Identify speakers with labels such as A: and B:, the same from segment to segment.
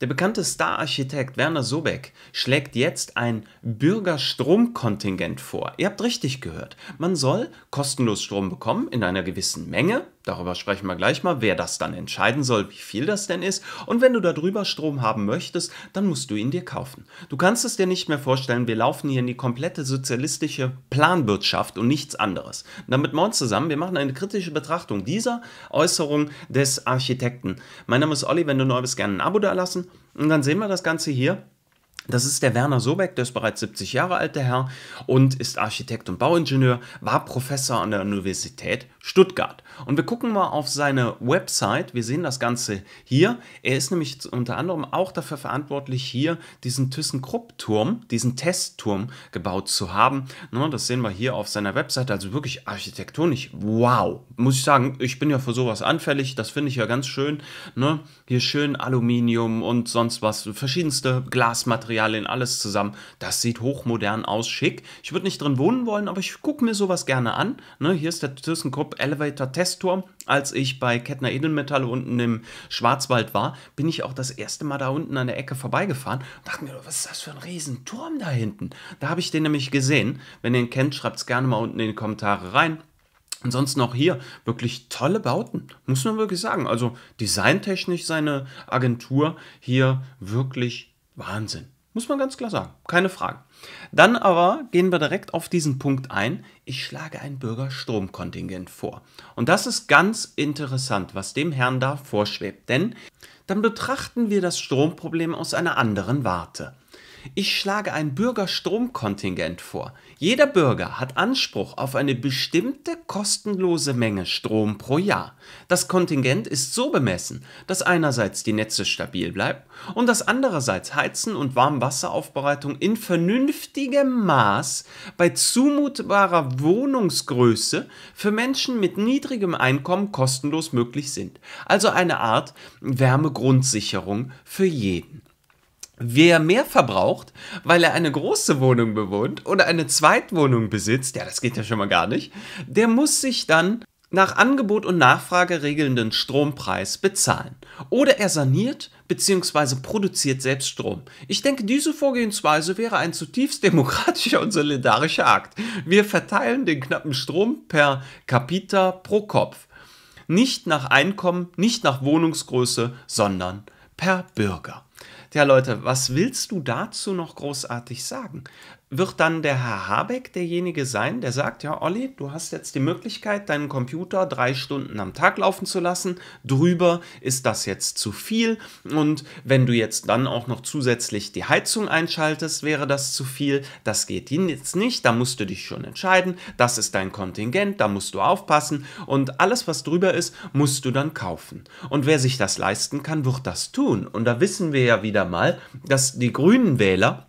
A: Der bekannte Star-Architekt Werner Sobeck schlägt jetzt ein Bürgerstromkontingent vor. Ihr habt richtig gehört. Man soll kostenlos Strom bekommen in einer gewissen Menge Darüber sprechen wir gleich mal, wer das dann entscheiden soll, wie viel das denn ist. Und wenn du darüber Strom haben möchtest, dann musst du ihn dir kaufen. Du kannst es dir nicht mehr vorstellen, wir laufen hier in die komplette sozialistische Planwirtschaft und nichts anderes. Und damit morgen zusammen, wir machen eine kritische Betrachtung dieser Äußerung des Architekten. Mein Name ist Olli, wenn du neu bist, gerne ein Abo da lassen. Und dann sehen wir das Ganze hier das ist der Werner Sobeck, der ist bereits 70 Jahre alt, der Herr, und ist Architekt und Bauingenieur, war Professor an der Universität Stuttgart. Und wir gucken mal auf seine Website. Wir sehen das Ganze hier. Er ist nämlich unter anderem auch dafür verantwortlich, hier diesen ThyssenKrupp-Turm, diesen Testturm gebaut zu haben. Ne, das sehen wir hier auf seiner Website. Also wirklich architektonisch. Wow. Muss ich sagen, ich bin ja für sowas anfällig. Das finde ich ja ganz schön. Ne? Hier schön Aluminium und sonst was. Verschiedenste Glasmaterialien. Baumaterialien, alles zusammen. Das sieht hochmodern aus, schick. Ich würde nicht drin wohnen wollen, aber ich gucke mir sowas gerne an. Ne, hier ist der ThyssenKrupp Elevator Testturm. Als ich bei Kettner Edelmetall unten im Schwarzwald war, bin ich auch das erste Mal da unten an der Ecke vorbeigefahren und dachte mir, was ist das für ein Riesenturm da hinten? Da habe ich den nämlich gesehen. Wenn ihr ihn kennt, schreibt es gerne mal unten in die Kommentare rein. Ansonsten auch hier wirklich tolle Bauten, muss man wirklich sagen. Also designtechnisch seine Agentur hier wirklich Wahnsinn. Muss man ganz klar sagen. Keine Frage. Dann aber gehen wir direkt auf diesen Punkt ein. Ich schlage ein Bürgerstromkontingent vor. Und das ist ganz interessant, was dem Herrn da vorschwebt. Denn dann betrachten wir das Stromproblem aus einer anderen Warte. Ich schlage ein Bürgerstromkontingent vor. Jeder Bürger hat Anspruch auf eine bestimmte kostenlose Menge Strom pro Jahr. Das Kontingent ist so bemessen, dass einerseits die Netze stabil bleiben und dass andererseits Heizen und Warmwasseraufbereitung in vernünftigem Maß bei zumutbarer Wohnungsgröße für Menschen mit niedrigem Einkommen kostenlos möglich sind. Also eine Art Wärmegrundsicherung für jeden. Wer mehr verbraucht, weil er eine große Wohnung bewohnt oder eine Zweitwohnung besitzt, ja, das geht ja schon mal gar nicht, der muss sich dann nach Angebot und Nachfrage regelnden Strompreis bezahlen. Oder er saniert bzw. produziert selbst Strom. Ich denke, diese Vorgehensweise wäre ein zutiefst demokratischer und solidarischer Akt. Wir verteilen den knappen Strom per Capita pro Kopf. Nicht nach Einkommen, nicht nach Wohnungsgröße, sondern per Bürger. Tja, Leute, was willst du dazu noch großartig sagen? wird dann der Herr Habeck derjenige sein, der sagt, ja, Olli, du hast jetzt die Möglichkeit, deinen Computer drei Stunden am Tag laufen zu lassen. Drüber ist das jetzt zu viel. Und wenn du jetzt dann auch noch zusätzlich die Heizung einschaltest, wäre das zu viel. Das geht ihnen jetzt nicht. Da musst du dich schon entscheiden. Das ist dein Kontingent. Da musst du aufpassen. Und alles, was drüber ist, musst du dann kaufen. Und wer sich das leisten kann, wird das tun. Und da wissen wir ja wieder mal, dass die grünen Wähler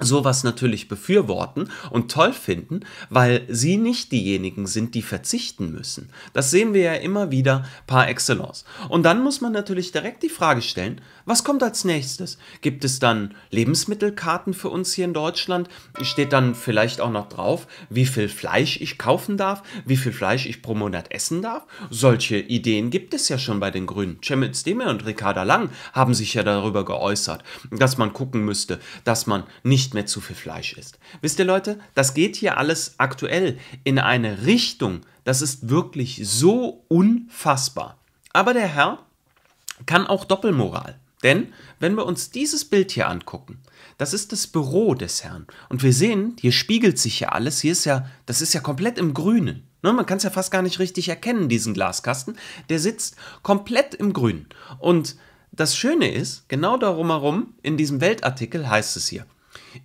A: sowas natürlich befürworten und toll finden, weil sie nicht diejenigen sind, die verzichten müssen. Das sehen wir ja immer wieder par excellence. Und dann muss man natürlich direkt die Frage stellen, was kommt als nächstes? Gibt es dann Lebensmittelkarten für uns hier in Deutschland? Steht dann vielleicht auch noch drauf, wie viel Fleisch ich kaufen darf, wie viel Fleisch ich pro Monat essen darf? Solche Ideen gibt es ja schon bei den Grünen. Cemil Demir und Ricarda Lang haben sich ja darüber geäußert, dass man gucken müsste, dass man nicht nicht mehr zu viel Fleisch isst. Wisst ihr Leute, das geht hier alles aktuell in eine Richtung, das ist wirklich so unfassbar. Aber der Herr kann auch Doppelmoral. Denn wenn wir uns dieses Bild hier angucken, das ist das Büro des Herrn. Und wir sehen, hier spiegelt sich ja alles. Hier ist ja, das ist ja komplett im Grünen. Ne, man kann es ja fast gar nicht richtig erkennen, diesen Glaskasten. Der sitzt komplett im Grünen. Und das Schöne ist, genau darum herum, in diesem Weltartikel heißt es hier,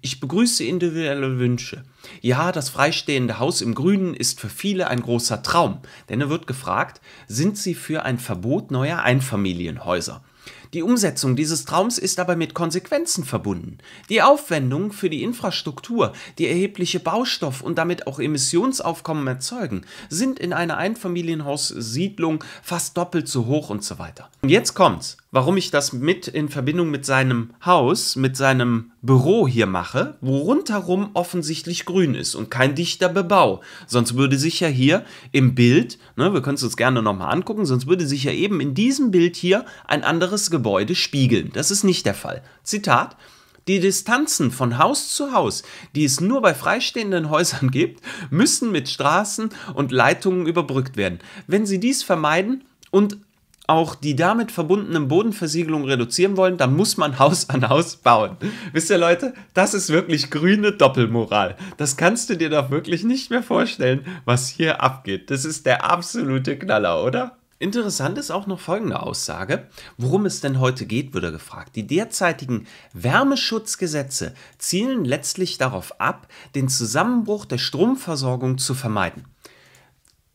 A: ich begrüße individuelle Wünsche. Ja, das freistehende Haus im Grünen ist für viele ein großer Traum, denn er wird gefragt, sind sie für ein Verbot neuer Einfamilienhäuser? Die Umsetzung dieses Traums ist aber mit Konsequenzen verbunden. Die Aufwendungen für die Infrastruktur, die erhebliche Baustoff- und damit auch Emissionsaufkommen erzeugen, sind in einer Einfamilienhaussiedlung fast doppelt so hoch und so weiter. Und jetzt kommt's, warum ich das mit in Verbindung mit seinem Haus, mit seinem Büro hier mache, wo rundherum offensichtlich grün ist und kein dichter Bebau. Sonst würde sich ja hier im Bild, ne, wir können es uns gerne nochmal angucken, sonst würde sich ja eben in diesem Bild hier ein anderes Gebäude Gebäude spiegeln. Das ist nicht der Fall. Zitat. Die Distanzen von Haus zu Haus, die es nur bei freistehenden Häusern gibt, müssen mit Straßen und Leitungen überbrückt werden. Wenn Sie dies vermeiden und auch die damit verbundenen Bodenversiegelungen reduzieren wollen, dann muss man Haus an Haus bauen. Wisst ihr Leute, das ist wirklich grüne Doppelmoral. Das kannst du dir doch wirklich nicht mehr vorstellen, was hier abgeht. Das ist der absolute Knaller, oder? Interessant ist auch noch folgende Aussage. Worum es denn heute geht, wird gefragt. Die derzeitigen Wärmeschutzgesetze zielen letztlich darauf ab, den Zusammenbruch der Stromversorgung zu vermeiden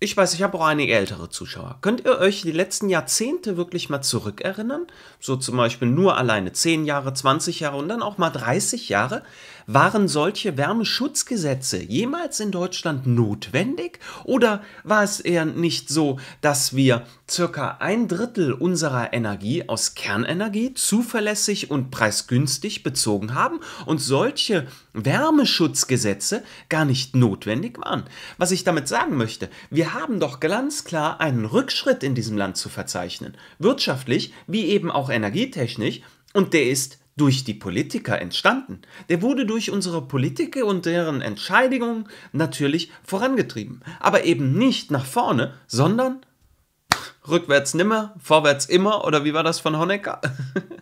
A: ich weiß, ich habe auch einige ältere Zuschauer. Könnt ihr euch die letzten Jahrzehnte wirklich mal zurückerinnern? So zum Beispiel nur alleine 10 Jahre, 20 Jahre und dann auch mal 30 Jahre. Waren solche Wärmeschutzgesetze jemals in Deutschland notwendig? Oder war es eher nicht so, dass wir circa ein Drittel unserer Energie aus Kernenergie zuverlässig und preisgünstig bezogen haben und solche Wärmeschutzgesetze gar nicht notwendig waren? Was ich damit sagen möchte, wir wir haben doch glanzklar einen Rückschritt in diesem Land zu verzeichnen, wirtschaftlich wie eben auch energietechnisch, und der ist durch die Politiker entstanden. Der wurde durch unsere Politiker und deren Entscheidungen natürlich vorangetrieben, aber eben nicht nach vorne, sondern rückwärts nimmer, vorwärts immer, oder wie war das von Honecker?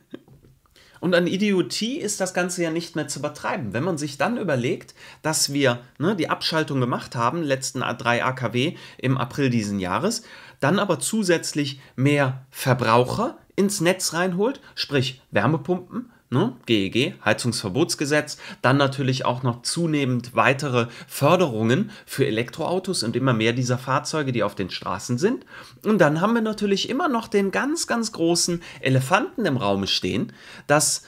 A: Und an Idiotie ist das Ganze ja nicht mehr zu übertreiben. Wenn man sich dann überlegt, dass wir ne, die Abschaltung gemacht haben, letzten drei AKW im April diesen Jahres, dann aber zusätzlich mehr Verbraucher ins Netz reinholt, sprich Wärmepumpen, ne? GEG, e Heizungsverbotsgesetz, dann natürlich auch noch zunehmend weitere Förderungen für Elektroautos und immer mehr dieser Fahrzeuge, die auf den Straßen sind. Und dann haben wir natürlich immer noch den ganz, ganz großen Elefanten im Raum stehen, das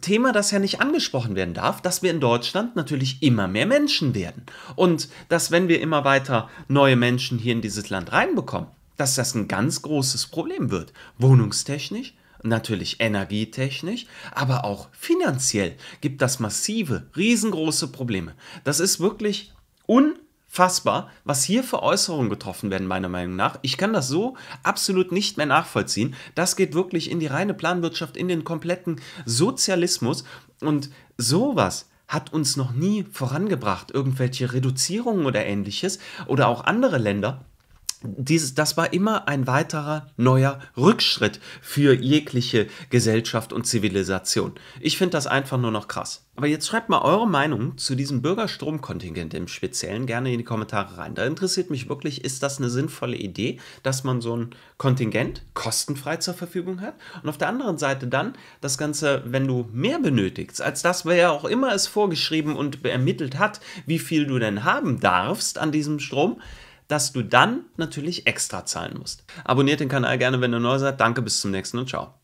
A: Thema, das ja nicht angesprochen werden darf, dass wir in Deutschland natürlich immer mehr Menschen werden. Und dass, wenn wir immer weiter neue Menschen hier in dieses Land reinbekommen, dass das ein ganz großes Problem wird. Wohnungstechnisch, natürlich energietechnisch, aber auch finanziell gibt das massive, riesengroße Probleme. Das ist wirklich unfassbar, was hier für Äußerungen getroffen werden, meiner Meinung nach. Ich kann das so absolut nicht mehr nachvollziehen. Das geht wirklich in die reine Planwirtschaft, in den kompletten Sozialismus und sowas hat uns noch nie vorangebracht, irgendwelche Reduzierungen oder ähnliches oder auch andere Länder dieses, das war immer ein weiterer neuer Rückschritt für jegliche Gesellschaft und Zivilisation. Ich finde das einfach nur noch krass. Aber jetzt schreibt mal eure Meinung zu diesem Bürgerstromkontingent im Speziellen gerne in die Kommentare rein. Da interessiert mich wirklich, ist das eine sinnvolle Idee, dass man so ein Kontingent kostenfrei zur Verfügung hat? Und auf der anderen Seite dann das Ganze, wenn du mehr benötigst, als das, wer auch immer es vorgeschrieben und ermittelt hat, wie viel du denn haben darfst an diesem Strom, dass du dann natürlich extra zahlen musst. Abonniert den Kanal gerne, wenn ihr neu seid. Danke, bis zum nächsten und ciao.